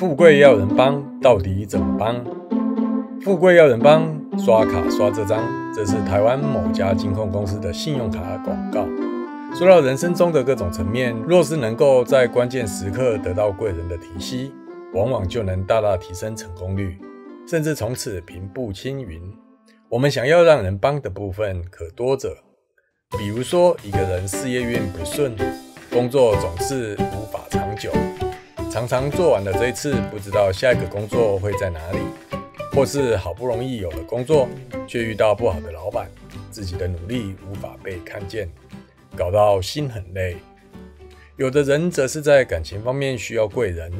富贵要人帮，到底怎么帮？富贵要人帮，刷卡刷这张，这是台湾某家金控公司的信用卡广告。说到人生中的各种层面，若是能够在关键时刻得到贵人的提携，往往就能大大提升成功率，甚至从此平步青云。我们想要让人帮的部分可多着，比如说一个人事业运不顺，工作总是无法。常常做完了这一次，不知道下一个工作会在哪里，或是好不容易有了工作，却遇到不好的老板，自己的努力无法被看见，搞到心很累。有的人则是在感情方面需要贵人，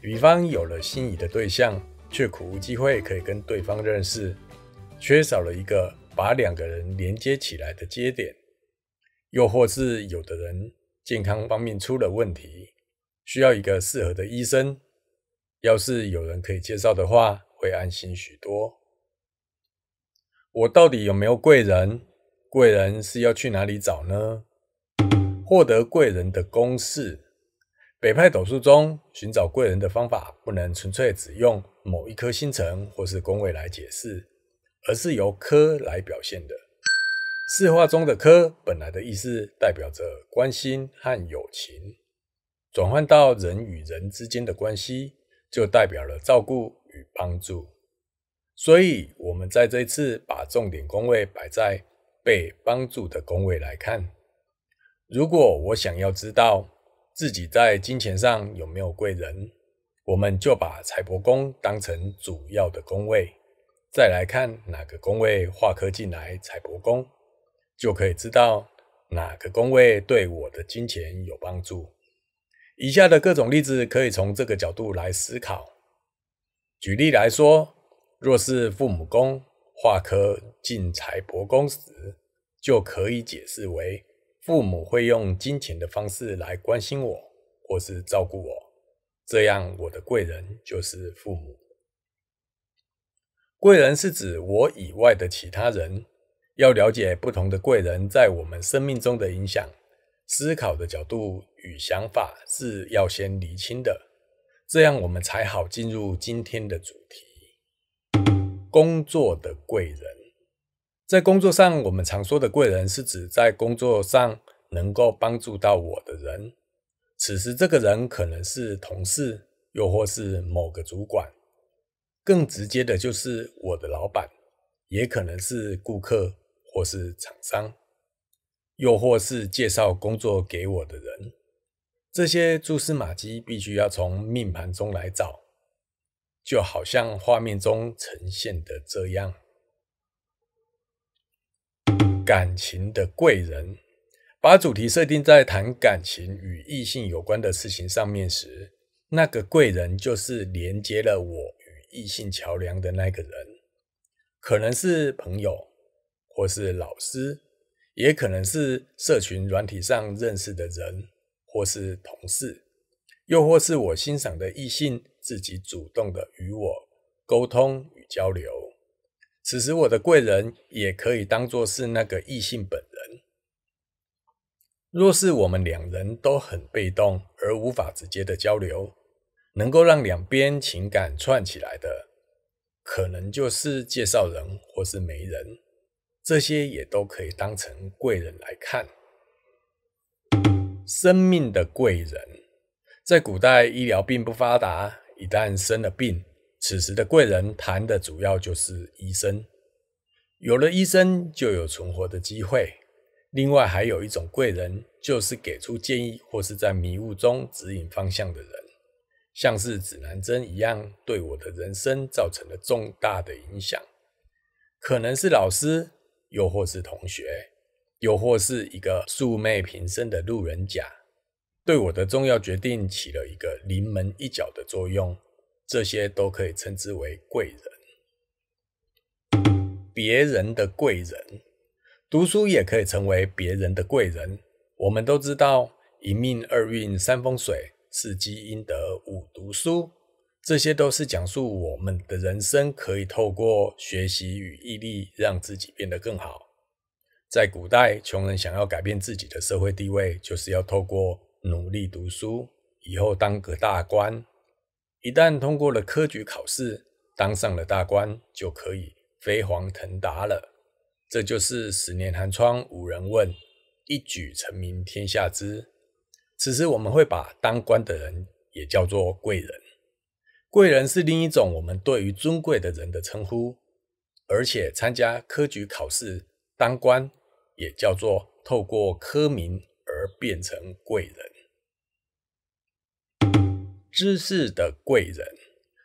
比方有了心仪的对象，却苦无机会可以跟对方认识，缺少了一个把两个人连接起来的节点。又或是有的人健康方面出了问题。需要一个适合的医生，要是有人可以介绍的话，会安心许多。我到底有没有贵人？贵人是要去哪里找呢？获得贵人的公式，北派斗数中寻找贵人的方法，不能纯粹只用某一颗星辰或是宫位来解释，而是由科来表现的。四化中的科，本来的意思代表着关心和友情。转换到人与人之间的关系，就代表了照顾与帮助。所以，我们在这一次把重点工位摆在被帮助的工位来看。如果我想要知道自己在金钱上有没有贵人，我们就把财帛宫当成主要的宫位，再来看哪个宫位化科进来财帛宫，就可以知道哪个宫位对我的金钱有帮助。以下的各种例子可以从这个角度来思考。举例来说，若是父母宫化科进财帛宫时，就可以解释为父母会用金钱的方式来关心我或是照顾我，这样我的贵人就是父母。贵人是指我以外的其他人。要了解不同的贵人在我们生命中的影响。思考的角度与想法是要先厘清的，这样我们才好进入今天的主题。工作的贵人，在工作上，我们常说的贵人是指在工作上能够帮助到我的人。此时，这个人可能是同事，又或是某个主管，更直接的就是我的老板，也可能是顾客或是厂商。又或是介绍工作给我的人，这些蛛丝马迹必须要从命盘中来找，就好像画面中呈现的这样。感情的贵人，把主题设定在谈感情与异性有关的事情上面时，那个贵人就是连接了我与异性桥梁的那个人，可能是朋友，或是老师。也可能是社群软体上认识的人，或是同事，又或是我欣赏的异性自己主动的与我沟通与交流。此时我的贵人也可以当做是那个异性本人。若是我们两人都很被动而无法直接的交流，能够让两边情感串起来的，可能就是介绍人或是媒人。这些也都可以当成贵人来看，生命的贵人，在古代医疗并不发达，一旦生了病，此时的贵人谈的主要就是医生，有了医生就有存活的机会。另外还有一种贵人，就是给出建议或是在迷雾中指引方向的人，像是指南针一样，对我的人生造成了重大的影响，可能是老师。又或是同学，又或是一个素昧平生的路人甲，对我的重要决定起了一个临门一脚的作用，这些都可以称之为贵人。别人的贵人，读书也可以成为别人的贵人。我们都知道，一命二运三风水，四积阴德五读书。这些都是讲述我们的人生，可以透过学习与毅力，让自己变得更好。在古代，穷人想要改变自己的社会地位，就是要透过努力读书，以后当个大官。一旦通过了科举考试，当上了大官，就可以飞黄腾达了。这就是“十年寒窗无人问，一举成名天下知”。此时，我们会把当官的人也叫做贵人。贵人是另一种我们对于尊贵的人的称呼，而且参加科举考试当官也叫做透过科名而变成贵人。知识的贵人，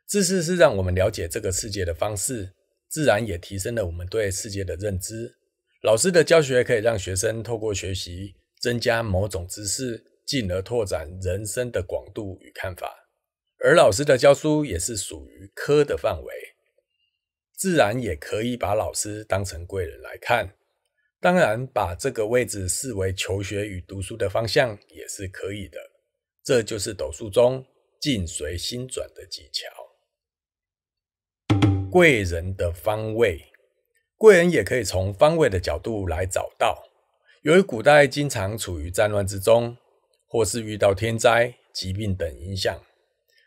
知识是让我们了解这个世界的方式，自然也提升了我们对世界的认知。老师的教学可以让学生透过学习增加某种知识，进而拓展人生的广度与看法。而老师的教书也是属于科的范围，自然也可以把老师当成贵人来看。当然，把这个位置视为求学与读书的方向也是可以的。这就是斗数中进随心转的技巧。贵人的方位，贵人也可以从方位的角度来找到。由于古代经常处于战乱之中，或是遇到天灾、疾病等影响。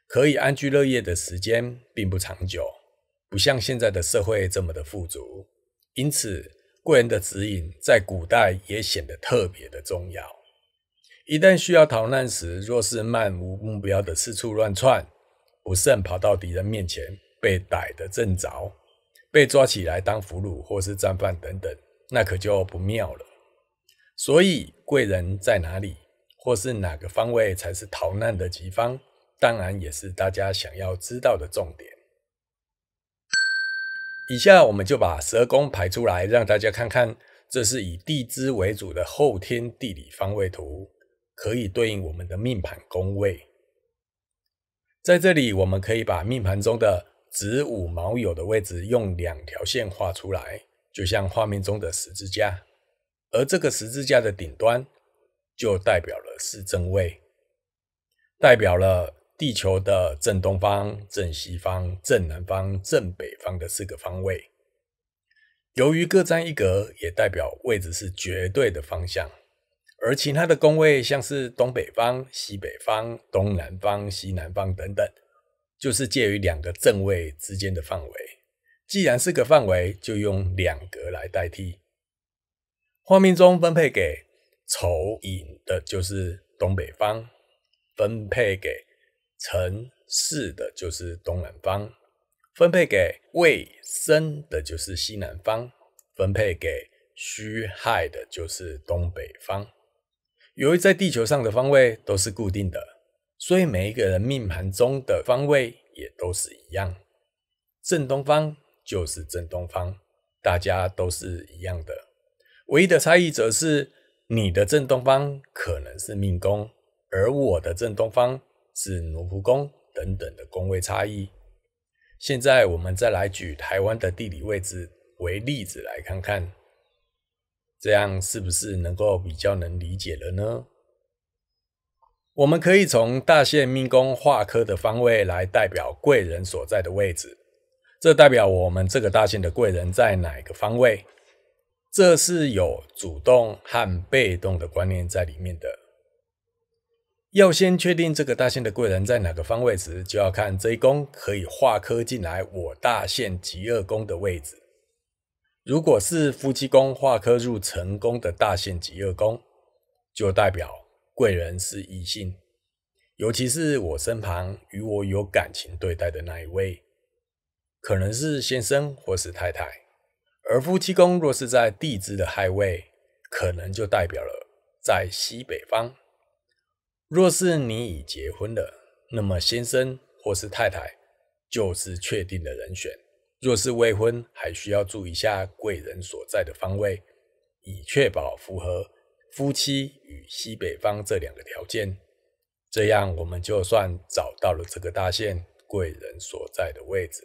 可以安居乐业的时间并不长久，不像现在的社会这么的富足，因此贵人的指引在古代也显得特别的重要。一旦需要逃难时，若是漫无目标的四处乱窜，不慎跑到敌人面前被逮得正着，被抓起来当俘虏或是战犯等等，那可就不妙了。所以，贵人在哪里，或是哪个方位才是逃难的吉方？当然也是大家想要知道的重点。以下我们就把十二宫排出来，让大家看看，这是以地支为主的后天地理方位图，可以对应我们的命盘宫位。在这里，我们可以把命盘中的子午卯酉的位置用两条线画出来，就像画面中的十字架，而这个十字架的顶端就代表了四正位，代表了。地球的正东方、正西方、正南方、正北方的四个方位，由于各占一格，也代表位置是绝对的方向。而其他的宫位，像是东北方、西北方、东南方、西南方等等，就是介于两个正位之间的范围。既然是个范围，就用两格来代替。画面中分配给丑寅的就是东北方，分配给辰巳的就是东南方，分配给未生的就是西南方，分配给戌亥的就是东北方。由于在地球上的方位都是固定的，所以每一个人命盘中的方位也都是一样。正东方就是正东方，大家都是一样的。唯一的差异则是你的正东方可能是命宫，而我的正东方。是奴仆宫等等的宫位差异。现在我们再来举台湾的地理位置为例子来看看，这样是不是能够比较能理解了呢？我们可以从大限命宫化科的方位来代表贵人所在的位置，这代表我们这个大限的贵人在哪个方位？这是有主动和被动的观念在里面的。要先确定这个大限的贵人在哪个方位时，就要看这一宫可以化科进来我大限极恶宫的位置。如果是夫妻宫化科入成功的大限极恶宫，就代表贵人是异性，尤其是我身旁与我有感情对待的那一位，可能是先生或是太太。而夫妻宫若是在地支的亥位，可能就代表了在西北方。若是你已结婚了，那么先生或是太太就是确定的人选；若是未婚，还需要注意一下贵人所在的方位，以确保符合夫妻与西北方这两个条件。这样，我们就算找到了这个大限贵人所在的位置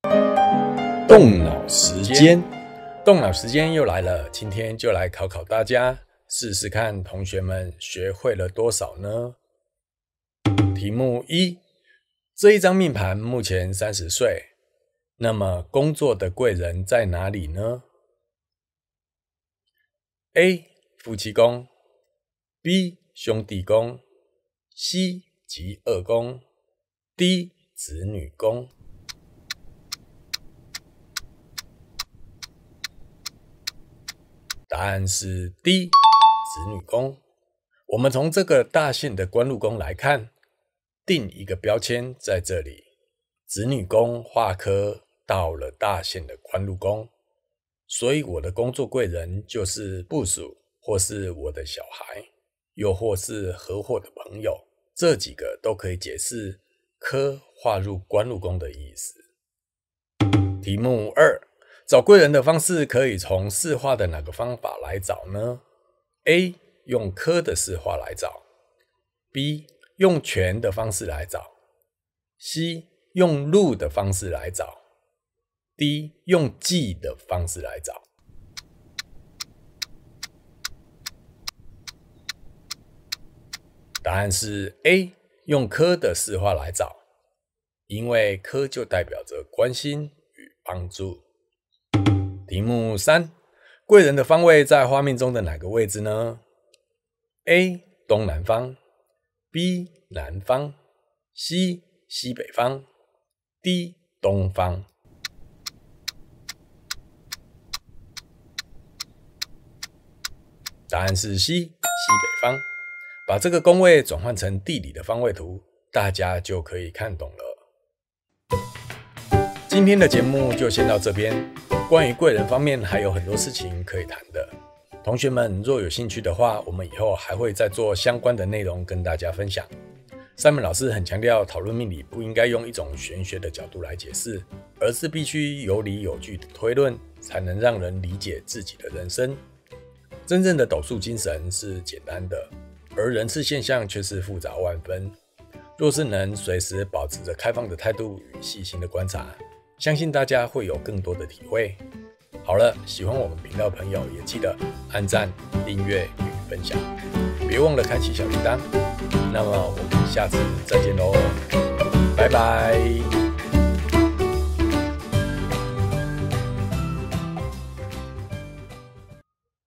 了。动脑时间，动脑时间又来了，今天就来考考大家。试试看，同学们学会了多少呢？题目一：这一张命盘目前三十岁，那么工作的贵人在哪里呢？A. 夫妻宫 B. 兄弟宫 C. 及二宫 D. 子女宫。答案是 D。子女宫，我们从这个大限的官禄宫来看，定一个标签在这里。子女宫化科到了大限的官禄宫，所以我的工作贵人就是部属，或是我的小孩，又或是合伙的朋友，这几个都可以解释科化入官禄宫的意思。题目二，找贵人的方式可以从四化的哪个方法来找呢？A 用科的四化来找，B 用权的方式来找，C 用路的方式来找，D 用记的方式来找。答案是 A 用科的四化来找，因为科就代表着关心与帮助。题目三。贵人的方位在画面中的哪个位置呢？A 东南方，B 南方，C 西北方，D 东方。答案是 C 西北方。把这个宫位转换成地理的方位图，大家就可以看懂了。今天的节目就先到这边。关于贵人方面还有很多事情可以谈的，同学们若有兴趣的话，我们以后还会再做相关的内容跟大家分享。三门老师很强调，讨论命理不应该用一种玄学的角度来解释，而是必须有理有据的推论，才能让人理解自己的人生。真正的斗数精神是简单的，而人事现象却是复杂万分。若是能随时保持着开放的态度与细心的观察。相信大家会有更多的体会。好了，喜欢我们频道朋友也记得按赞、订阅与分享，别忘了开启小铃铛。那么我们下次再见喽，拜拜。